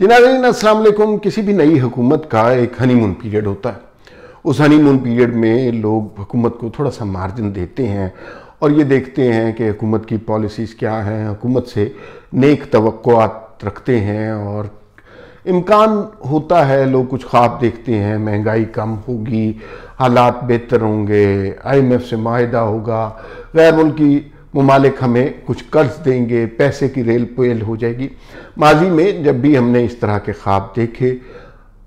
जिनाजीन असलकुम किसी भी नई हुकूमत का एक हनीमून पीरियड होता है उस हनीमून पीरियड में लोग हुकूमत को थोड़ा सा मार्जिन देते हैं और ये देखते हैं कि हुकूमत की पॉलिसीज़ क्या हैं हुकूमत से नेक तवक़ात रखते हैं और इम्कान होता है लोग कुछ ख्वाब देखते हैं महंगाई कम होगी हालात बेहतर होंगे आई एम एफ से माहा होगा गैर मुल्की ममालिक हमें कुछ कर्ज देंगे पैसे की रेल पेल हो जाएगी माजी में जब भी हमने इस तरह के ख्वाब देखे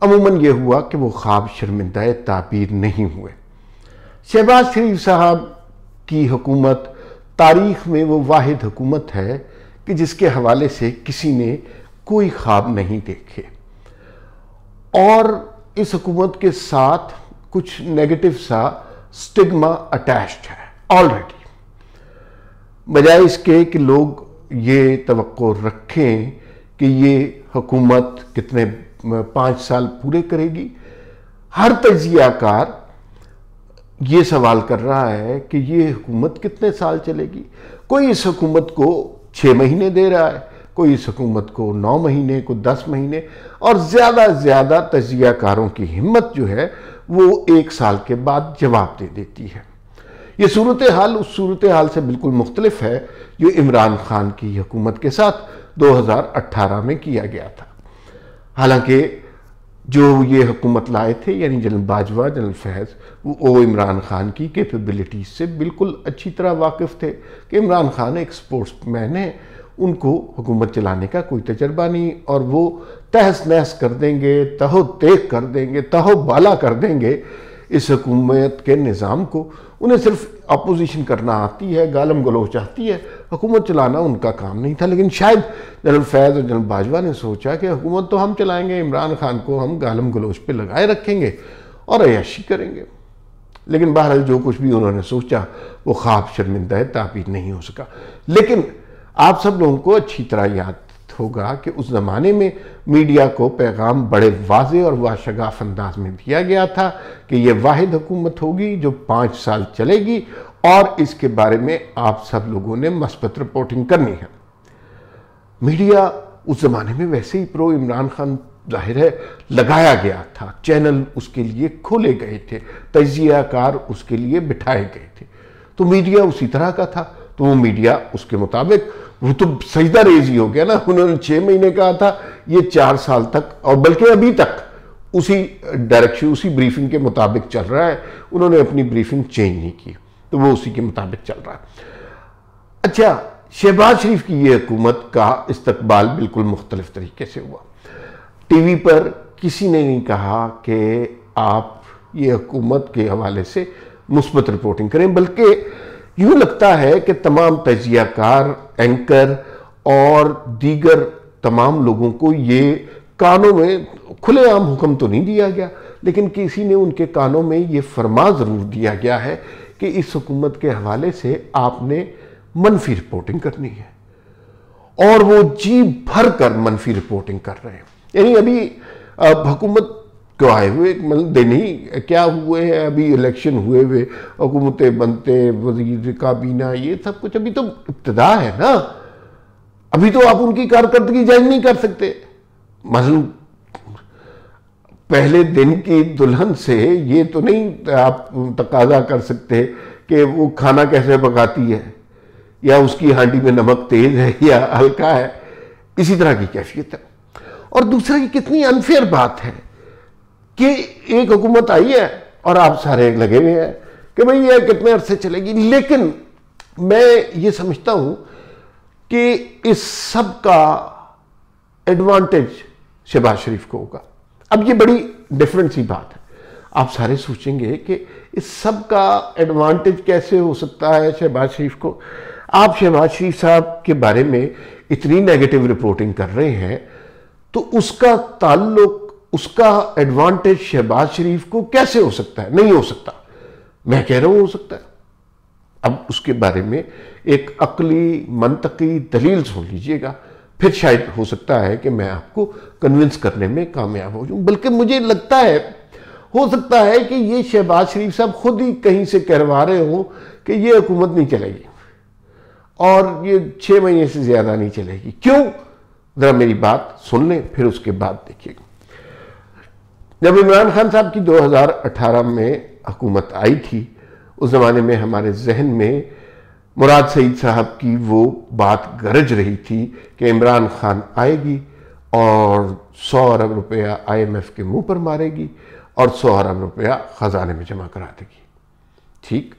अमूमन ये हुआ कि वो ख्वाब शर्मिंदा ताबीर नहीं हुए शहबाज शरीफ साहब की हुकूमत तारीख में वो वाहिद हुकूमत है कि जिसके हवाले से किसी ने कोई ख्वाब नहीं देखे और इस हुकूमत के साथ कुछ नेगेटिव सा स्टिग्मा अटैच्ड है ऑलरेडी बजाय इसके कि लोग ये तो रखें कि ये हुकूमत कितने पाँच साल पूरे करेगी हर तजियाकार ये सवाल कर रहा है कि ये हुकूमत कितने साल चलेगी कोई इस हुकूमत को छः महीने दे रहा है कोई इस हुकूमत को नौ महीने को दस महीने और ज़्यादा से ज़्यादा तजियाकारों की हिम्मत जो है वो एक साल के बाद जवाब दे देती है ये सूरत हाल उस सूरत हाल से बिल्कुल मुख्तलफ है जो इमरान खान की हुकूमत के साथ 2018 में किया गया था हालांकि जो ये हुकूमत लाए थे यानी जनरल बाजवा जनरल फैज़ वो इमरान खान की कैपेबिलिटीज़ से बिल्कुल अच्छी तरह वाकिफ़ थे कि इमरान खान एक स्पोर्ट्स मैन है उनको हुकूमत चलाने का कोई तजर्बा नहीं और वो तहस नहस कर देंगे तहो तेग कर देंगे तहो बाला कर देंगे इस हकूमत के निज़ाम को उन्हें सिर्फ अपोजिशन करना आती है गालम गलोच आती है हुकूमत चलाना उनका काम नहीं था लेकिन शायद जनरल फैज़ और जनरल बाजवा ने सोचा कि हुकूमत तो हम चलाएंगे इमरान खान को हम गालम गलोच पर लगाए रखेंगे और अयाशी करेंगे लेकिन बहरहाल जो कुछ भी उन्होंने सोचा वो ख्वाब शर्मिंदा तापीर नहीं हो सका लेकिन आप सब लोगों को अच्छी तरह याद होगा कि उस ज़माने में मीडिया को पैगाम बड़े वाज और वाशगाफ अंदाज में दिया गया था कि यह वाद हुकूमत होगी जो पाँच साल चलेगी और इसके बारे में आप सब लोगों ने मस्बत रिपोर्टिंग करनी है मीडिया उस ज़माने में वैसे ही प्रो इमरान खान जाहिर है लगाया गया था चैनल उसके लिए खोले गए थे तजियाकार उसके लिए बिठाए गए थे तो मीडिया उसी तरह का था तो वो मीडिया उसके मुताबिक वो तो सजदा रेजी हो गया ना उन्होंने छह महीने कहा था ये चार साल तक और बल्कि अभी तक उसी डायरेक्शन उसी ब्रीफिंग के मुताबिक चल रहा है उन्होंने अपनी ब्रीफिंग चेंज नहीं की तो वो उसी के मुताबिक चल रहा है अच्छा शहबाज शरीफ की ये हुकूमत का इस्तकबाल बिल्कुल मुख्तलिफ तरीके से हुआ टी वी पर किसी ने नहीं कहा कि आप ये हुकूमत के हवाले से मुस्बत रिपोर्टिंग करें बल्कि यूं लगता है कि तमाम तजियाकार एंकर और दीगर तमाम लोगों को ये कानों में खुलेआम हुक्म तो नहीं दिया गया लेकिन किसी ने उनके कानों में ये फरमा ज़रूर दिया गया है कि इस हुकूमत के हवाले से आपने मनफी रिपोर्टिंग करनी है और वो जी भर कर मनफी रिपोर्टिंग कर रहे हैं यानी अभी हुकूमत तो आए हुए मतलब दिन ही क्या हुए हैं अभी इलेक्शन हुए हुए हुकूमतें बनते वजीर काबीना ये सब कुछ अभी तो इब्तदा है ना अभी तो आप उनकी कारकर्दगी जज नहीं कर सकते मतलब पहले दिन की दुल्हन से ये तो नहीं आप तकाजा कर सकते कि वो खाना कैसे पकाती है या उसकी हांडी में नमक तेज है या हल्का है इसी तरह की कैफियत है और दूसरा कि कितनी अनफेयर बात है कि एक हुकूमत आई है और आप सारे लगे हुए हैं कि भाई यह कितने अरसे चलेगी लेकिन मैं ये समझता हूं कि इस सब का एडवांटेज शहबाज शरीफ को होगा अब ये बड़ी डिफरेंट सी बात है आप सारे सोचेंगे कि इस सब का एडवांटेज कैसे हो सकता है शहबाज शरीफ को आप शहबाज शरीफ साहब के बारे में इतनी नेगेटिव रिपोर्टिंग कर रहे हैं तो उसका ताल्लुक उसका एडवांटेज शहबाज शरीफ को कैसे हो सकता है नहीं हो सकता मैं कह रहा हूं हो सकता है अब उसके बारे में एक अकली मनतकी दलील सुन लीजिएगा फिर शायद हो सकता है कि मैं आपको कन्विंस करने में कामयाब हो जाऊं बल्कि मुझे लगता है हो सकता है कि ये शहबाज शरीफ साहब खुद ही कहीं से कहवा रहे हों कि ये हुकूमत नहीं चलेगी और ये छः महीने से ज़्यादा नहीं चलेगी क्यों ज़रा मेरी बात सुन लें फिर उसके बाद देखिएगा जब इमरान खान साहब की 2018 में हुकूमत आई थी उस ज़माने में हमारे जहन में मुराद सईद साहब की वो बात गरज रही थी कि इमरान खान आएगी और सौ अरब रुपया आईएमएफ के मुंह पर मारेगी और सौ अरब रुपया ख़जाने में जमा करा देगी ठीक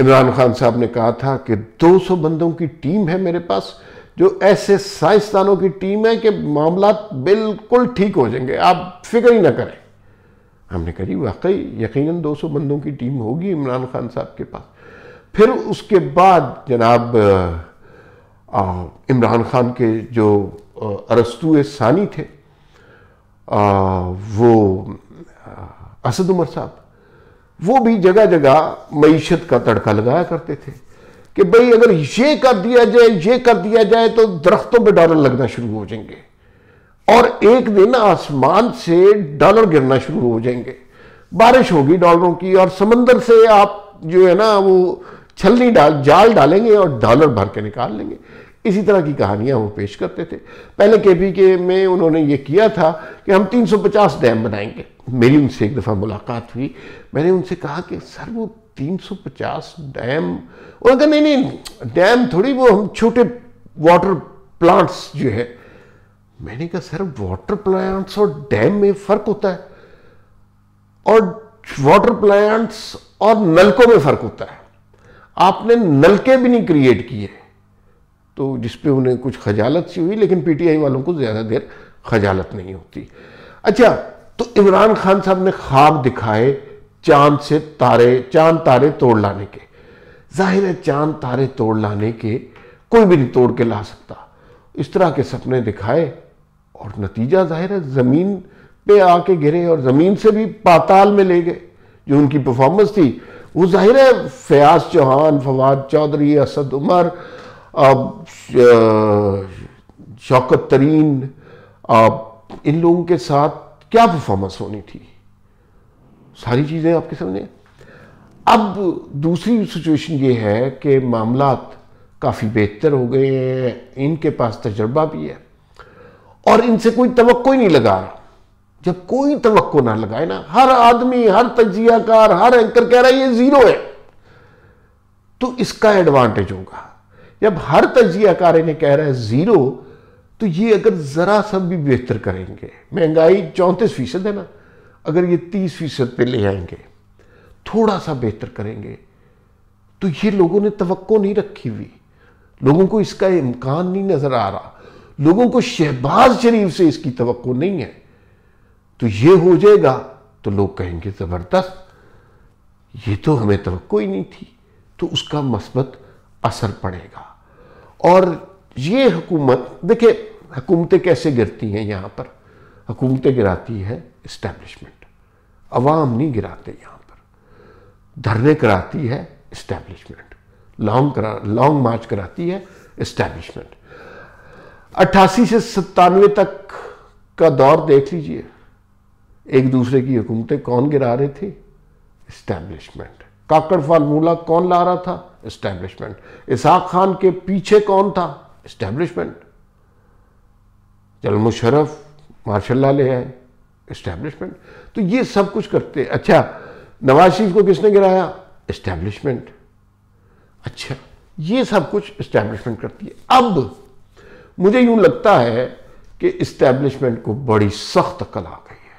इमरान खान साहब ने कहा था कि 200 बंदों की टीम है मेरे पास जो ऐसे साइंसदानों की टीम है कि मामला बिल्कुल ठीक हो जाएंगे आप फिक्र ही ना करें हमने करी वाकई यकीन दो सौ बंदों की टीम होगी इमरान खान साहब के पास फिर उसके बाद जनाब इमरान खान के जो अरस्तु सानी थे आ, वो असद उमर साहब वो भी जगह जगह मीशत का तड़का लगाया करते थे कि भाई अगर ये कर दिया जाए ये कर दिया जाए तो दरख्तों पे डॉलर लगना शुरू हो जाएंगे और एक दिन आसमान से डॉलर गिरना शुरू हो जाएंगे बारिश होगी डॉलरों की और समंदर से आप जो है ना वो छलनी डाल जाल डालेंगे और डॉलर भर के निकाल लेंगे इसी तरह की कहानियां वो पेश करते थे पहले के पी के में उन्होंने ये किया था कि हम 350 डैम बनाएंगे मेरी उनसे एक दफ़ा मुलाकात हुई मैंने उनसे कहा कि सर वो 350 डैम उन्होंने कहा नहीं नहीं डैम थोड़ी वो हम छोटे वाटर प्लांट्स जो है मैंने कहा सर वाटर प्लांट्स और डैम में फर्क होता है और वाटर प्लांट्स और नलकों में फर्क होता है आपने नलके भी नहीं क्रिएट किए तो जिसपे उन्हें कुछ खजालत सी हुई लेकिन पीटीआई वालों को ज़्यादा देर खजालत नहीं होती अच्छा तो इमरान खान साहब ने ख्वाब दिखाए चांद से तारे चांद तारे तोड़ लाने के जाहिर है चांद तारे तोड़ लाने के कोई भी नहीं तोड़ के ला सकता इस तरह के सपने दिखाए और नतीजा जाहिर है ज़मीन पे आके गिरे और ज़मीन से भी पाताल में ले गए जो उनकी परफॉर्मेंस थी वो जाहिर है फयाज चौहान फवाद चौधरी असद उमर शौकत तरीन इन लोगों के साथ क्या परफॉर्मेंस होनी थी सारी चीज़ें आपके सामने अब दूसरी सिचुएशन ये है कि मामला काफ़ी बेहतर हो गए हैं इनके पास तजर्बा भी है और इनसे कोई ही नहीं लगा जब कोई तवक्को ना लगाए ना हर आदमी हर तजियाकार हर एंकर कह रहा है ये जीरो है तो इसका एडवांटेज होगा जब हर तजियाकार इन्हें कह रहा है जीरो तो ये अगर ज़रा सा भी बेहतर करेंगे महंगाई चौंतीस फीसद है ना अगर ये तीस फीसद पर ले आएंगे थोड़ा सा बेहतर करेंगे तो ये लोगों ने तवक्को नहीं रखी हुई लोगों को इसका इम्कान नहीं नज़र आ रहा लोगों को शहबाज शरीफ से इसकी तो नहीं है तो ये हो जाएगा तो लोग कहेंगे ज़बरदस्त ये तो हमें तो ही नहीं थी तो उसका मस्बत असर पड़ेगा और ये हुकूमत देखिए हुकूमतें कैसे गिरती हैं यहां पर हुकूमतें गिराती है इस्टेब्लिशमेंट अवाम नहीं गिराते यहां पर धरने कराती है इस्टेब्लिशमेंट लॉन्ग करा लॉन्ग मार्च कराती है इस्टेब्लिशमेंट अट्ठासी से सत्तानवे तक का दौर देख लीजिए एक दूसरे की हुकूमतें कौन गिरा रहे थे इस्टेब्लिशमेंट काकड़ फार्मूला कौन ला रहा था इस्टेब्लिशमेंट इसहाक खान के पीछे कौन था इस्टेब्लिशमेंट जल मुशरफ मार्शाला ले आए इस्टेब्लिशमेंट तो ये सब कुछ करते अच्छा नवाज शरीफ को किसने गिराया इस्टेब्लिशमेंट अच्छा ये सब कुछ इस्टेब्लिशमेंट करती है अब मुझे यूं लगता है कि इस्टेब्लिशमेंट को बड़ी सख्त अकल आ गई है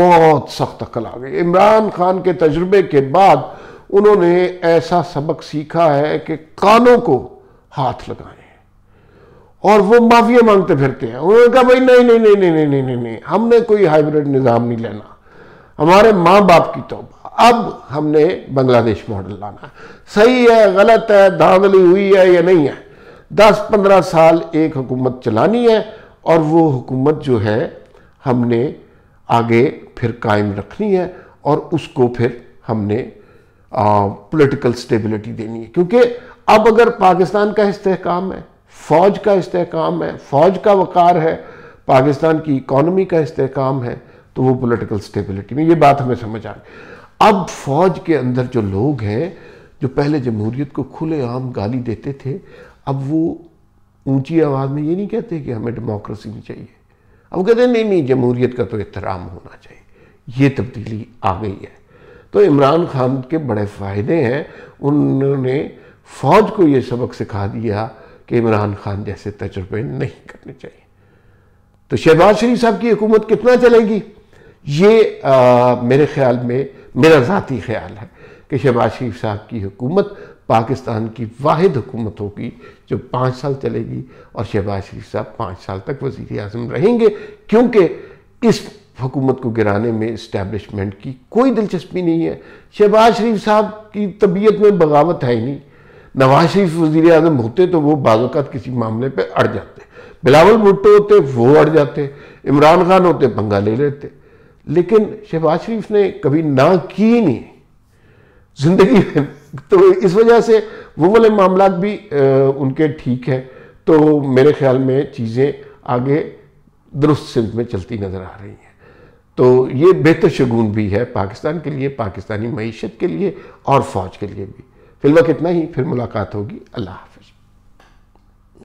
बहुत सख्त अकल आ गई इमरान खान के तजुर्बे के बाद उन्होंने ऐसा सबक सीखा है कि कानों को हाथ लगाएं और वो माफिया मांगते फिरते हैं उन्होंने कहा भाई नहीं नहीं नहीं नहीं नहीं नहीं नहीं नहीं हमने कोई हाइब्रिड निज़ाम नहीं लेना हमारे माँ बाप की तो अब हमने बांग्लादेश मॉडल लाना सही है गलत है धांधली हुई है या नहीं है दस पंद्रह साल एक हुकूमत चलानी है और वो हुकूमत जो है हमने आगे फिर कायम रखनी है और उसको फिर हमने पॉलिटिकल स्टेबिलिटी देनी है क्योंकि अब अगर पाकिस्तान का इस्तेकाम है फ़ौज का इस्तेकाम है फ़ौज का वक़ार है पाकिस्तान की इकॉनमी का इस्तेकाम है तो वो पॉलिटिकल स्टेबिलिटी में ये बात हमें समझ आ गई अब फ़ौज के अंदर जो लोग हैं जो पहले जमहूरीत को खुलेआम गाली देते थे अब वो ऊंची आवाज़ में ये नहीं कहते कि हमें डेमोक्रेसी नहीं चाहिए अब वो कहते हैं नहीं नहीं जमहूरीत का तो एहतराम होना चाहिए ये तब्दीली आ गई है तो इमरान खान के बड़े फ़ायदे हैं उन्होंने फ़ौज को ये सबक सिखा दिया कि इमरान खान जैसे तजर्बे नहीं करने चाहिए तो शहबाज शरीफ साहब की हुकूमत कितना चलेगी ये आ, मेरे ख्याल में मेरा ज़ाती ख्याल है कि शहबाज शरीफ साहब की हुकूमत पाकिस्तान की वाद हुकूमत होगी जो पाँच साल चलेगी और शहबाज शरीफ साहब पाँच साल तक वजीर अजम रहेंगे क्योंकि इस हुकूमत को गिराने में इस्टेबलिशमेंट की कोई दिलचस्पी नहीं है शहबाज शरीफ साहब की तबीयत में बगावत है ही नहीं नवाज शरीफ वजीर अजम होते तो वो बाज़त किसी मामले पर अड़ जाते बिलावल भुट्टो होते वो अड़ जाते इमरान खान होते पंगा ले लेते लेकिन शहबाज शरीफ ने कभी ना की नहीं जिंदगी में तो इस वजह से वो वाले मामला भी उनके ठीक हैं तो मेरे ख्याल में चीज़ें आगे दुरुस्त सिंध में चलती नज़र आ रही हैं तो ये बेहतर शगुन भी है पाकिस्तान के लिए पाकिस्तानी मीशत के लिए और फ़ौज के लिए भी फिलवक इतना ही फिर मुलाकात होगी अल्लाह